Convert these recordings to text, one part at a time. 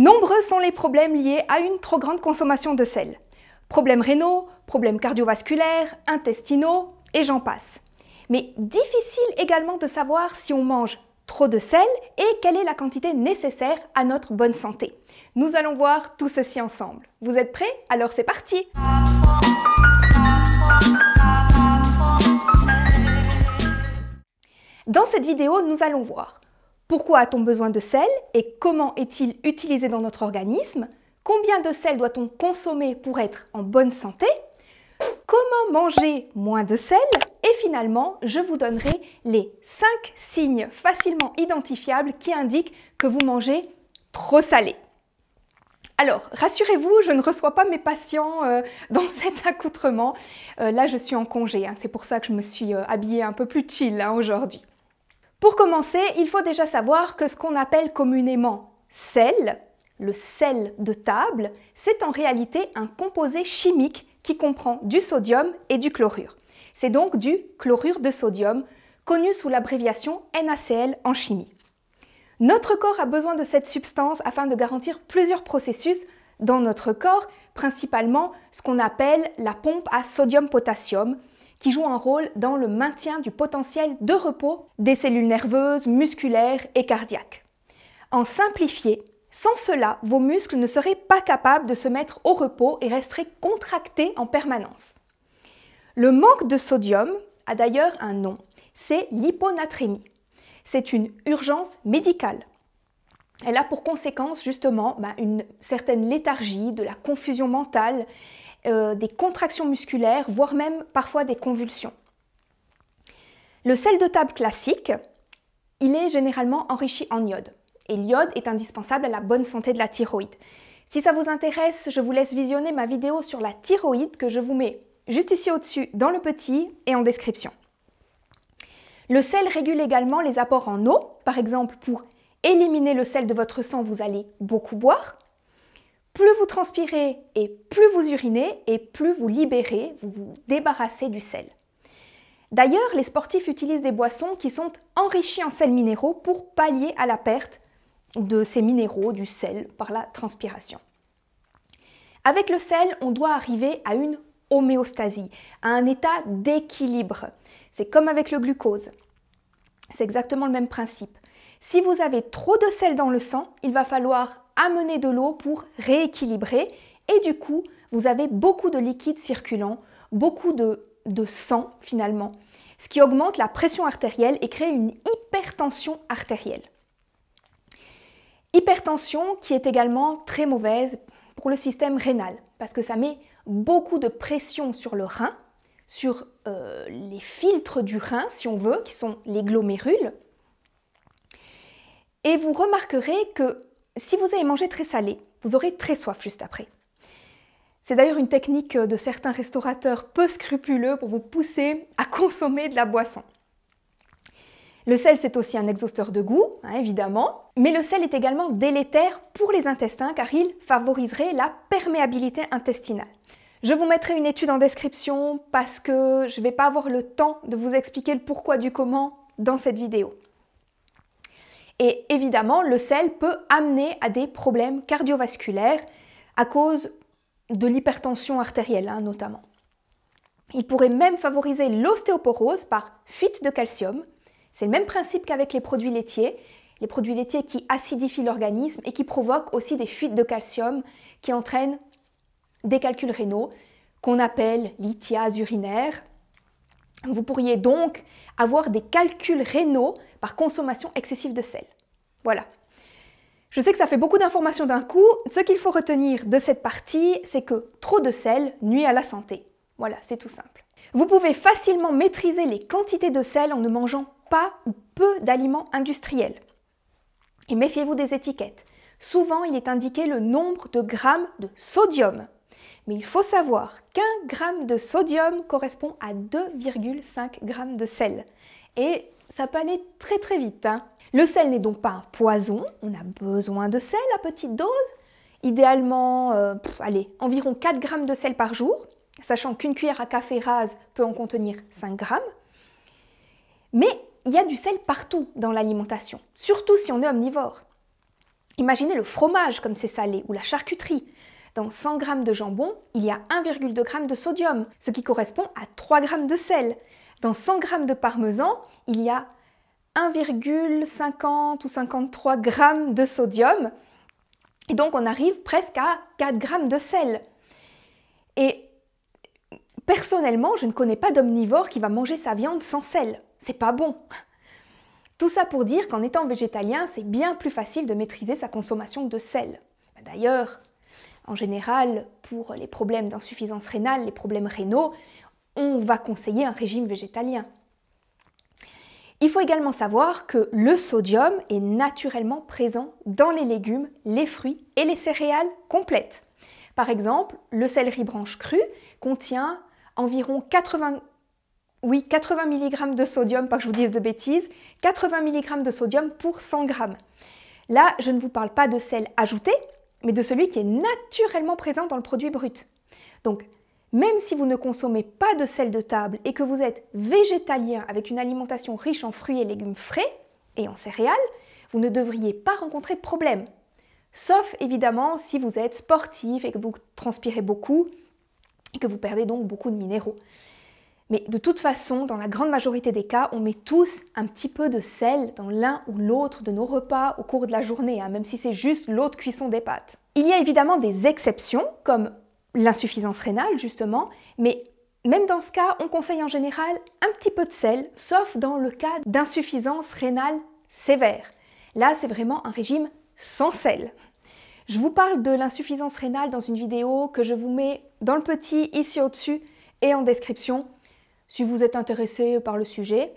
Nombreux sont les problèmes liés à une trop grande consommation de sel. Problèmes rénaux, problèmes cardiovasculaires, intestinaux, et j'en passe. Mais difficile également de savoir si on mange trop de sel et quelle est la quantité nécessaire à notre bonne santé. Nous allons voir tout ceci ensemble. Vous êtes prêts Alors c'est parti Dans cette vidéo, nous allons voir pourquoi a-t-on besoin de sel et comment est-il utilisé dans notre organisme Combien de sel doit-on consommer pour être en bonne santé Comment manger moins de sel Et finalement, je vous donnerai les 5 signes facilement identifiables qui indiquent que vous mangez trop salé. Alors, rassurez-vous, je ne reçois pas mes patients euh, dans cet accoutrement. Euh, là, je suis en congé, hein. c'est pour ça que je me suis euh, habillée un peu plus chill hein, aujourd'hui. Pour commencer, il faut déjà savoir que ce qu'on appelle communément sel, le sel de table, c'est en réalité un composé chimique qui comprend du sodium et du chlorure. C'est donc du chlorure de sodium, connu sous l'abréviation NaCl en chimie. Notre corps a besoin de cette substance afin de garantir plusieurs processus dans notre corps, principalement ce qu'on appelle la pompe à sodium-potassium, qui joue un rôle dans le maintien du potentiel de repos des cellules nerveuses, musculaires et cardiaques. En simplifié, sans cela, vos muscles ne seraient pas capables de se mettre au repos et resteraient contractés en permanence. Le manque de sodium a d'ailleurs un nom, c'est l'hyponatrémie. C'est une urgence médicale. Elle a pour conséquence justement bah, une certaine léthargie, de la confusion mentale euh, des contractions musculaires, voire même parfois des convulsions. Le sel de table classique, il est généralement enrichi en iode. Et l'iode est indispensable à la bonne santé de la thyroïde. Si ça vous intéresse, je vous laisse visionner ma vidéo sur la thyroïde que je vous mets juste ici au-dessus dans le petit et en description. Le sel régule également les apports en eau. Par exemple, pour éliminer le sel de votre sang, vous allez beaucoup boire plus vous transpirez et plus vous urinez et plus vous libérez, vous vous débarrassez du sel. D'ailleurs, les sportifs utilisent des boissons qui sont enrichies en sels minéraux pour pallier à la perte de ces minéraux, du sel, par la transpiration. Avec le sel, on doit arriver à une homéostasie, à un état d'équilibre. C'est comme avec le glucose. C'est exactement le même principe. Si vous avez trop de sel dans le sang, il va falloir amener de l'eau pour rééquilibrer et du coup, vous avez beaucoup de liquide circulant, beaucoup de, sang finalement, ce qui augmente la pression artérielle et crée une hypertension artérielle. Hypertension qui est également très mauvaise pour le système rénal, parce que ça met beaucoup de pression sur le rein, sur euh, les filtres du rein, si on veut, qui sont les glomérules. Et vous remarquerez que si vous avez mangé très salé, vous aurez très soif juste après. C'est d'ailleurs une technique de certains restaurateurs peu scrupuleux pour vous pousser à consommer de la boisson. Le sel, c'est aussi un exhausteur de goût, hein, évidemment, mais le sel est également délétère pour les intestins car il favoriserait la perméabilité intestinale. Je vous mettrai une étude en description parce que je ne vais pas avoir le temps de vous expliquer le pourquoi du comment dans cette vidéo. Et évidemment, le sel peut amener à des problèmes cardiovasculaires à cause de l'hypertension artérielle hein, notamment. Il pourrait même favoriser l'ostéoporose par fuite de calcium. C'est le même principe qu'avec les produits laitiers, les produits laitiers qui acidifient l'organisme et qui provoquent aussi des fuites de calcium qui entraînent des calculs rénaux qu'on appelle lithiase urinaire. Vous pourriez donc avoir des calculs rénaux par consommation excessive de sel. Voilà. Je sais que ça fait beaucoup d'informations d'un coup. Ce qu'il faut retenir de cette partie, c'est que trop de sel nuit à la santé. Voilà, c'est tout simple. Vous pouvez facilement maîtriser les quantités de sel en ne mangeant pas ou peu d'aliments industriels. Et méfiez-vous des étiquettes. Souvent, il est indiqué le nombre de grammes de sodium. Mais il faut savoir qu'un gramme de sodium correspond à 2,5 grammes de sel. Et ça peut aller très très vite. Hein. Le sel n'est donc pas un poison, on a besoin de sel à petite dose, idéalement, euh, allez, environ 4 grammes de sel par jour, sachant qu'une cuillère à café rase peut en contenir 5 grammes. Mais il y a du sel partout dans l'alimentation, surtout si on est omnivore. Imaginez le fromage comme c'est salé, ou la charcuterie. Dans 100 g de jambon, il y a 1,2 g de sodium, ce qui correspond à 3 g de sel. Dans 100 g de parmesan, il y a 1,50 ou 53 g de sodium. Et donc on arrive presque à 4 g de sel. Et personnellement, je ne connais pas d'omnivore qui va manger sa viande sans sel. C'est pas bon. Tout ça pour dire qu'en étant végétalien, c'est bien plus facile de maîtriser sa consommation de sel. D'ailleurs, en général, pour les problèmes d'insuffisance rénale, les problèmes rénaux, on va conseiller un régime végétalien. Il faut également savoir que le sodium est naturellement présent dans les légumes, les fruits et les céréales complètes. Par exemple, le céleri branche cru contient environ 80 oui, 80 mg de sodium, pas que je vous dise de bêtises, 80 mg de sodium pour 100 g. Là, je ne vous parle pas de sel ajouté, mais de celui qui est naturellement présent dans le produit brut. Donc, même si vous ne consommez pas de sel de table et que vous êtes végétalien avec une alimentation riche en fruits et légumes frais et en céréales, vous ne devriez pas rencontrer de problème. Sauf évidemment si vous êtes sportif et que vous transpirez beaucoup et que vous perdez donc beaucoup de minéraux. Mais de toute façon, dans la grande majorité des cas, on met tous un petit peu de sel dans l'un ou l'autre de nos repas au cours de la journée, hein, même si c'est juste l'eau de cuisson des pâtes. Il y a évidemment des exceptions, comme l'insuffisance rénale justement, mais même dans ce cas, on conseille en général un petit peu de sel, sauf dans le cas d'insuffisance rénale sévère. Là, c'est vraiment un régime sans sel. Je vous parle de l'insuffisance rénale dans une vidéo que je vous mets dans le petit ici au-dessus et en description si vous êtes intéressé par le sujet.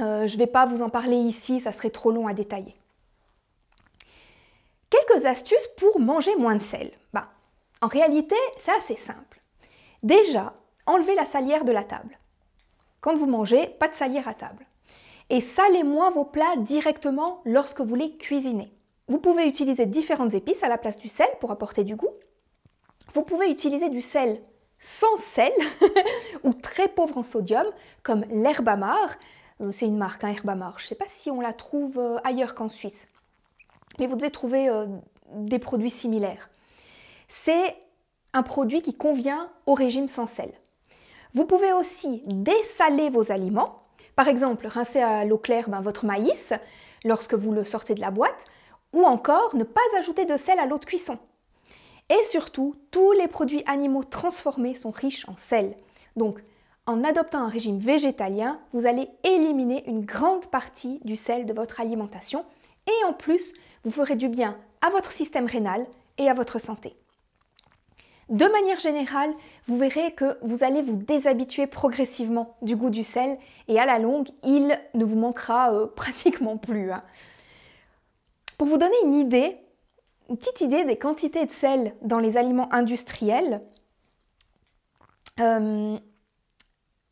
Euh, je ne vais pas vous en parler ici, ça serait trop long à détailler. Quelques astuces pour manger moins de sel. Bah, en réalité, c'est assez simple. Déjà, enlevez la salière de la table. Quand vous mangez, pas de salière à table. Et salez moins vos plats directement lorsque vous les cuisinez. Vous pouvez utiliser différentes épices à la place du sel pour apporter du goût. Vous pouvez utiliser du sel sans sel ou très pauvre en sodium, comme l'Herbamar. Euh, c'est une marque, un hein, Je ne sais pas si on la trouve euh, ailleurs qu'en Suisse. Mais vous devez trouver euh, des produits similaires c'est un produit qui convient au régime sans sel. Vous pouvez aussi dessaler vos aliments. Par exemple, rincer à l'eau claire ben, votre maïs lorsque vous le sortez de la boîte, ou encore ne pas ajouter de sel à l'eau de cuisson. Et surtout, tous les produits animaux transformés sont riches en sel. Donc, en adoptant un régime végétalien, vous allez éliminer une grande partie du sel de votre alimentation et en plus, vous ferez du bien à votre système rénal et à votre santé. De manière générale, vous verrez que vous allez vous déshabituer progressivement du goût du sel et à la longue, il ne vous manquera euh, pratiquement plus. Hein. Pour vous donner une idée, une petite idée des quantités de sel dans les aliments industriels, euh,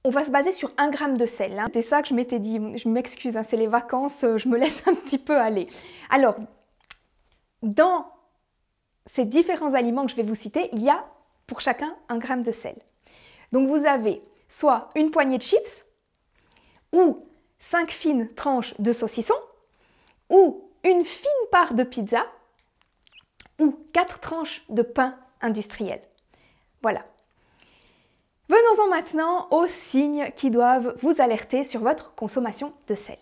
on va se baser sur un gramme de sel. Hein. C'était ça que je m'étais dit. Je m'excuse, hein, c'est les vacances, euh, je me laisse un petit peu aller. Alors, dans ces différents aliments que je vais vous citer, il y a pour chacun un gramme de sel. Donc vous avez soit une poignée de chips, ou cinq fines tranches de saucisson, ou une fine part de pizza, ou quatre tranches de pain industriel. Voilà. Venons-en maintenant aux signes qui doivent vous alerter sur votre consommation de sel.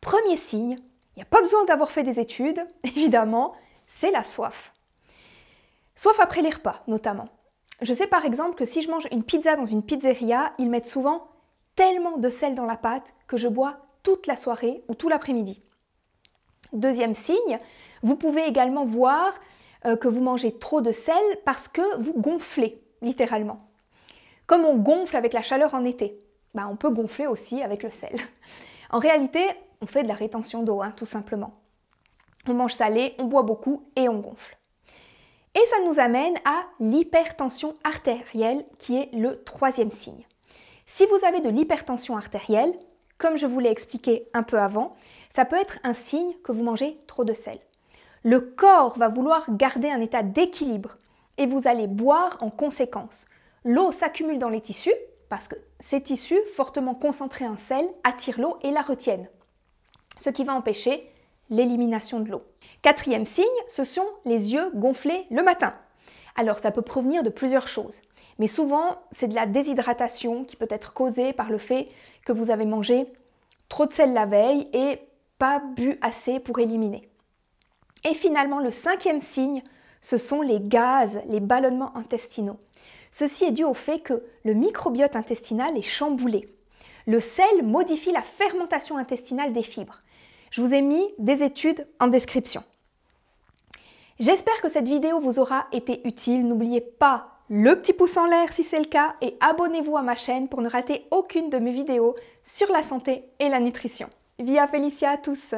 Premier signe, il n'y a pas besoin d'avoir fait des études, évidemment, c'est la soif. Soif après les repas, notamment. Je sais par exemple que si je mange une pizza dans une pizzeria, ils mettent souvent tellement de sel dans la pâte que je bois toute la soirée ou tout l'après-midi. Deuxième signe, vous pouvez également voir euh, que vous mangez trop de sel parce que vous gonflez, littéralement. Comme on gonfle avec la chaleur en été, bah, on peut gonfler aussi avec le sel. En réalité, on fait de la rétention d'eau, hein, tout simplement on mange salé, on boit beaucoup et on gonfle. Et ça nous amène à l'hypertension artérielle qui est le troisième signe. Si vous avez de l'hypertension artérielle, comme je vous l'ai expliqué un peu avant, ça peut être un signe que vous mangez trop de sel. Le corps va vouloir garder un état d'équilibre et vous allez boire en conséquence. L'eau s'accumule dans les tissus parce que ces tissus fortement concentrés en sel attirent l'eau et la retiennent, ce qui va empêcher l'élimination de l'eau. Quatrième signe, ce sont les yeux gonflés le matin. Alors ça peut provenir de plusieurs choses, mais souvent c'est de la déshydratation qui peut être causée par le fait que vous avez mangé trop de sel la veille et pas bu assez pour éliminer. Et finalement, le cinquième signe, ce sont les gaz, les ballonnements intestinaux. Ceci est dû au fait que le microbiote intestinal est chamboulé. Le sel modifie la fermentation intestinale des fibres, je vous ai mis des études en description. J'espère que cette vidéo vous aura été utile. N'oubliez pas le petit pouce en l'air si c'est le cas et abonnez-vous à ma chaîne pour ne rater aucune de mes vidéos sur la santé et la nutrition. Via Felicia à tous